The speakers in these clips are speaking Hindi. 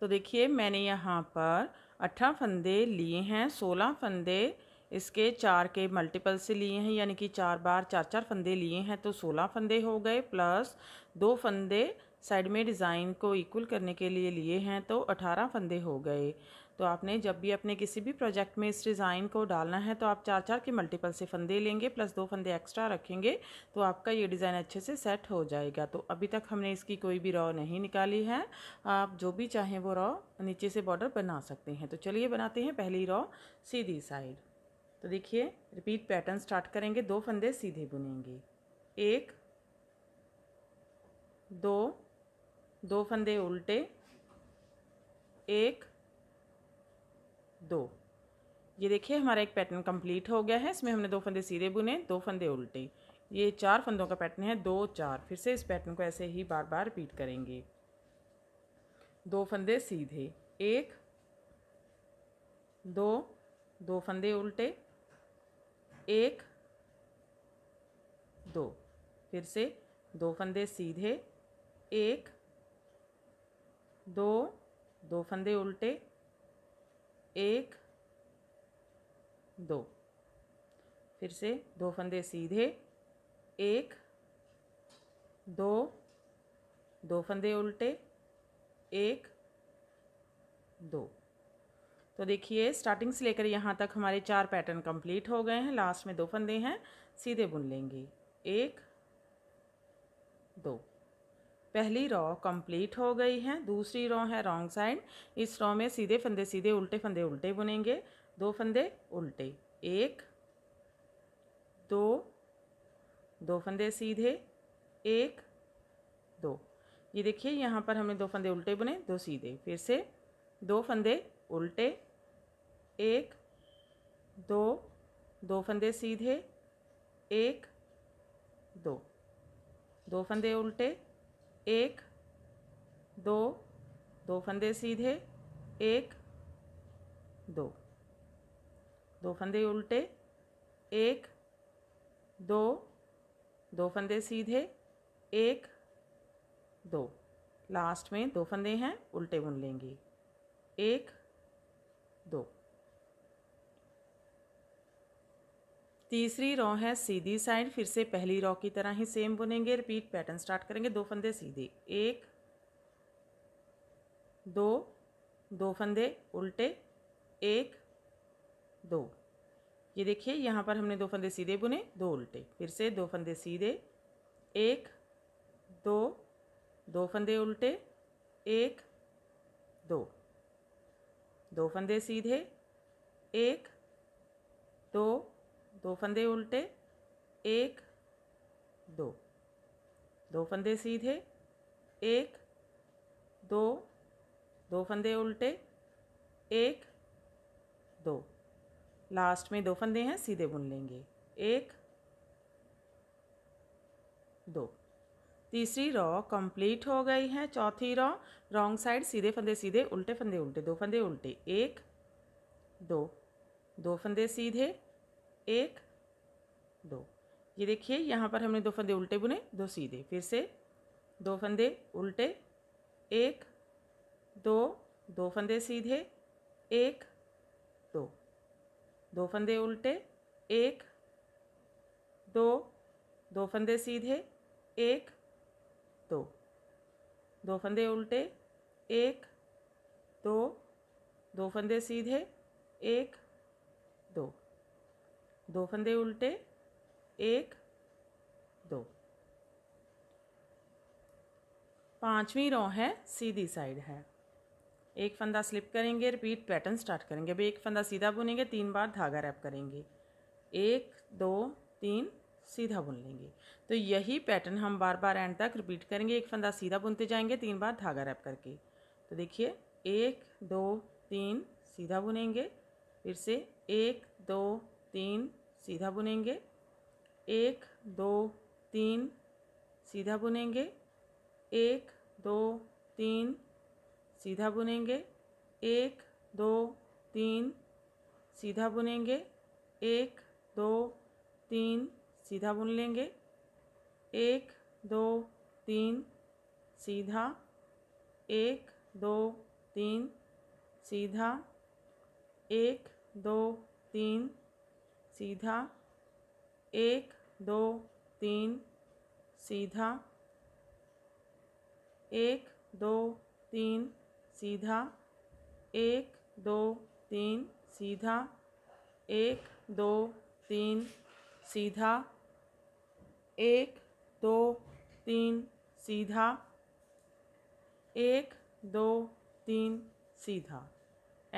तो देखिए मैंने यहाँ पर अट्ठा फंदे लिए हैं सोलह फंदे इसके चार के मल्टीपल से लिए हैं यानी कि चार बार चार चार फंदे लिए हैं तो सोलह फंदे हो गए प्लस दो फंदे साइड में डिज़ाइन को इक्वल करने के लिए लिए हैं तो अठारह फंदे हो गए तो आपने जब भी अपने किसी भी प्रोजेक्ट में इस डिज़ाइन को डालना है तो आप चार चार के मल्टीपल से फंदे लेंगे प्लस दो फंदे एक्स्ट्रा रखेंगे तो आपका ये डिज़ाइन अच्छे से सेट हो जाएगा तो अभी तक हमने इसकी कोई भी रॉ नहीं निकाली है आप जो भी चाहें वो रॉ नीचे से बॉर्डर बना सकते हैं तो चलिए बनाते हैं पहली रॉ सीधी साइड तो देखिए रिपीट पैटर्न स्टार्ट करेंगे दो फंदे सीधे बुनेंगे एक दो दो फंदे उल्टे एक दो ये देखिए हमारा एक पैटर्न कंप्लीट हो गया है इसमें हमने दो फंदे सीधे बुने दो फंदे उल्टे ये चार फंदों का पैटर्न है दो चार फिर से इस पैटर्न को ऐसे ही बार बार रिपीट करेंगे दो फंदे सीधे एक दो दो फंदे उल्टे एक दो फिर से दो फंदे सीधे एक दो दो फंदे उल्टे एक दो फिर से दो फंदे सीधे एक दो दो फंदे उल्टे एक दो तो देखिए स्टार्टिंग से लेकर यहाँ तक हमारे चार पैटर्न कंप्लीट हो गए हैं लास्ट में दो फंदे हैं सीधे बुन लेंगे एक दो पहली रॉ कंप्लीट हो गई है दूसरी रॉ है रॉन्ग साइड इस रॉ में सीधे फंदे सीधे उल्टे फंदे उल्टे बुनेंगे दो फंदे उल्टे एक दो दो फंदे सीधे एक दो ये देखिए यहाँ पर हमने दो फंदे उल्टे बुने दो सीधे फिर से दो फंदे उल्टे एक दो दो फंदे सीधे एक दो दो फंदे उल्टे एक दो दो फंदे सीधे एक दो दो फंदे उल्टे एक दो दो फंदे सीधे एक दो लास्ट में दो फंदे हैं उल्टे बुन लेंगे एक दो तीसरी रॉ है सीधी साइड फिर से पहली रॉ की तरह ही सेम बुनेंगे रिपीट पैटर्न स्टार्ट करेंगे दो फंदे सीधे एक दो दो फंदे उल्टे एक दो ये देखिए यहाँ पर हमने दो फंदे सीधे बुने दो उल्टे फिर से दो फंदे सीधे एक दो दो फंदे उल्टे एक दो दो फंदे सीधे एक दो दो फंदे उल्टे एक दो दो फंदे सीधे एक दो दो फंदे उल्टे एक दो लास्ट में दो फंदे हैं सीधे बुन लेंगे एक दो तीसरी रॉ कंप्लीट हो गई है चौथी रॉ रॉन्ग साइड सीधे फंदे सीधे उल्टे फंदे उल्टे दो फंदे उल्टे एक दो दो फंदे सीधे एक दो ये देखिए यहाँ पर हमने दो फंदे उल्टे बुने दो सीधे फिर से दो फंदे उल्टे एक दो दो फंदे सीधे एक दो दो फंदे उल्टे एक दो दो फंदे सीधे एक दो दो फंदे उल्टे एक दो दो फंदे सीधे एक दो फंदे उल्टे एक दो पांचवी रो है सीधी साइड है एक फंदा स्लिप करेंगे रिपीट पैटर्न स्टार्ट करेंगे अब एक फंदा सीधा बुनेंगे तीन बार धागा रैप करेंगे एक दो तीन सीधा बुन लेंगे तो यही पैटर्न हम बार बार एंड तक रिपीट करेंगे एक फंदा सीधा बुनते जाएंगे तीन बार धागा रैप करके तो देखिए एक दो तीन सीधा बुनेंगे फिर से एक दो तीन सीधा बुनेंगे एक दो तीन सीधा बुनेंगे एक दो तीन सीधा बुनेंगे एक दो तीन सीधा बुनेंगे एक दो तीन सीधा बुन लेंगे एक दो तीन सीधा एक दो तीन सीधा एक दो तीन सीधा एक दो तीन सीधा एक दो तीन सीधा एक दो तीन सीधा एक दो तीन सीधा एक दो तीन सीधा एक दो तीन सीधा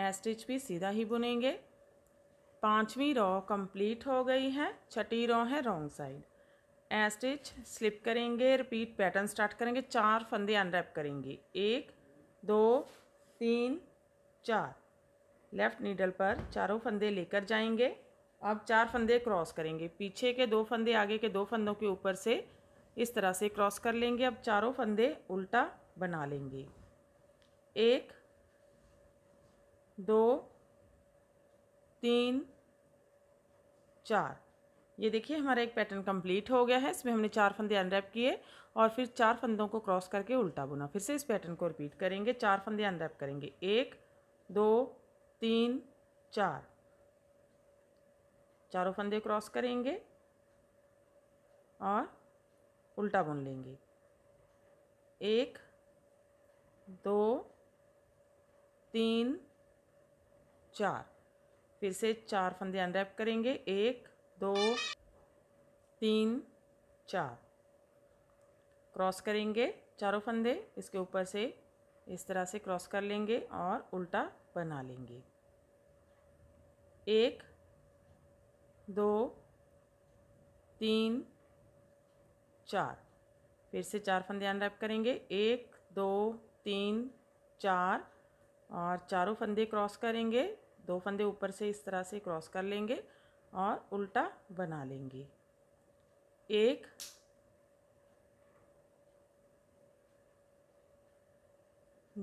एस्टिच भी सीधा ही बुनेंगे पांचवी रॉ कंप्लीट हो गई है छठी रॉ है wrong side a stitch slip करेंगे रिपीट पैटर्न स्टार्ट करेंगे चार फंदे अनरैप करेंगे एक दो तीन चार लेफ़्ट नीडल पर चारों फंदे लेकर जाएंगे अब चार फंदे क्रॉस करेंगे पीछे के दो फंदे आगे के दो फंदों के ऊपर से इस तरह से क्रॉस कर लेंगे अब चारों फंदे उल्टा बना लेंगे एक दो तीन चार ये देखिए हमारा एक पैटर्न कंप्लीट हो गया है इसमें हमने चार फंदे अनरैप किए और फिर चार फंदों को क्रॉस करके उल्टा बुना फिर से इस पैटर्न को रिपीट करेंगे चार फंदे अनरैप करेंगे एक दो तीन चार चारों फंदे क्रॉस करेंगे और उल्टा बुन लेंगे एक दो तीन चार फिर से चार फंदे अनरैप करेंगे एक दो तीन चार क्रॉस करेंगे चारों फंदे इसके ऊपर से इस तरह से क्रॉस कर लेंगे और उल्टा बना लेंगे एक दो तीन चार फिर से चार फंदे अनरैप करेंगे एक दो तीन चार और चारों फंदे क्रॉस करेंगे दो फंदे ऊपर से इस तरह से क्रॉस कर लेंगे और उल्टा बना लेंगे एक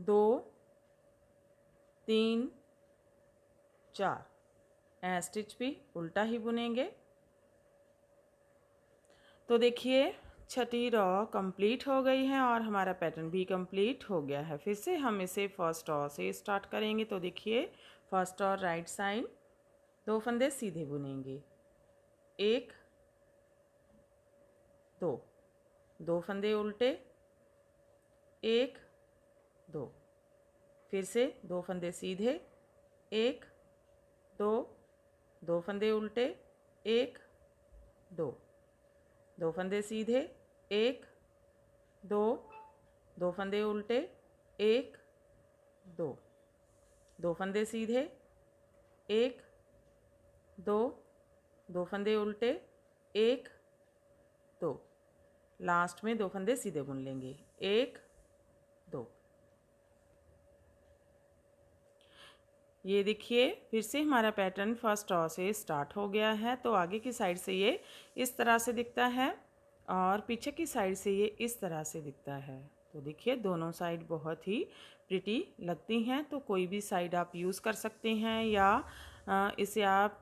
दो तीन चार स्टिच भी उल्टा ही बुनेंगे तो देखिए छठी रॉ कंप्लीट हो गई है और हमारा पैटर्न भी कंप्लीट हो गया है फिर से हम इसे फर्स्ट रॉ से स्टार्ट करेंगे तो देखिए फर्स्ट और राइट साइड दो फंदे सीधे बुनेंगे एक दो दो फंदे उल्टे एक दो फिर से दो फंदे सीधे एक दो दो फंदे उल्टे एक दो दो फंदे सीधे एक दो दो फंदे उल्टे एक दो दो फंदे सीधे एक दो दो फंदे उल्टे एक दो लास्ट में दो फंदे सीधे बुन लेंगे एक दो ये देखिए फिर से हमारा पैटर्न फर्स्ट रॉ से स्टार्ट हो गया है तो आगे की साइड से ये इस तरह से दिखता है और पीछे की साइड से ये इस तरह से दिखता है तो देखिए दोनों साइड बहुत ही प्रिटी लगती हैं तो कोई भी साइड आप यूज़ कर सकते हैं या इसे आप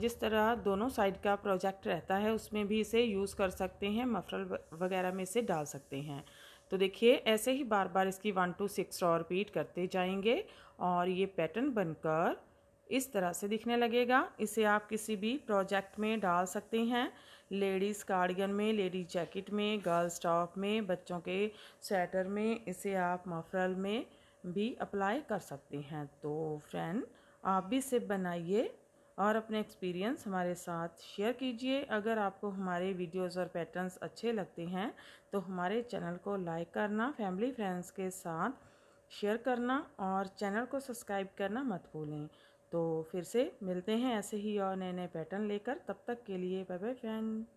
जिस तरह दोनों साइड का प्रोजेक्ट रहता है उसमें भी इसे यूज़ कर सकते हैं मफरल वगैरह में इसे डाल सकते हैं तो देखिए ऐसे ही बार बार इसकी वन टू सिक्स और रिपीट करते जाएंगे और ये पैटर्न बनकर इस तरह से दिखने लगेगा इसे आप किसी भी प्रोजेक्ट में डाल सकते हैं लेडीज़ कार्डियन में लेडीज़ जैकेट में गर्ल्स टॉप में बच्चों के स्वेटर में इसे आप मफरल में भी अप्लाई कर सकते हैं तो फ्रेंड आप भी इसे बनाइए और अपने एक्सपीरियंस हमारे साथ शेयर कीजिए अगर आपको हमारे वीडियोस और पैटर्न्स अच्छे लगते हैं तो हमारे चैनल को लाइक करना फैमिली फ्रेंड्स के साथ शेयर करना और चैनल को सब्सक्राइब करना मत भूलें तो फिर से मिलते हैं ऐसे ही और नए नए पैटर्न लेकर तब तक के लिए बाय बाय फ्रेंड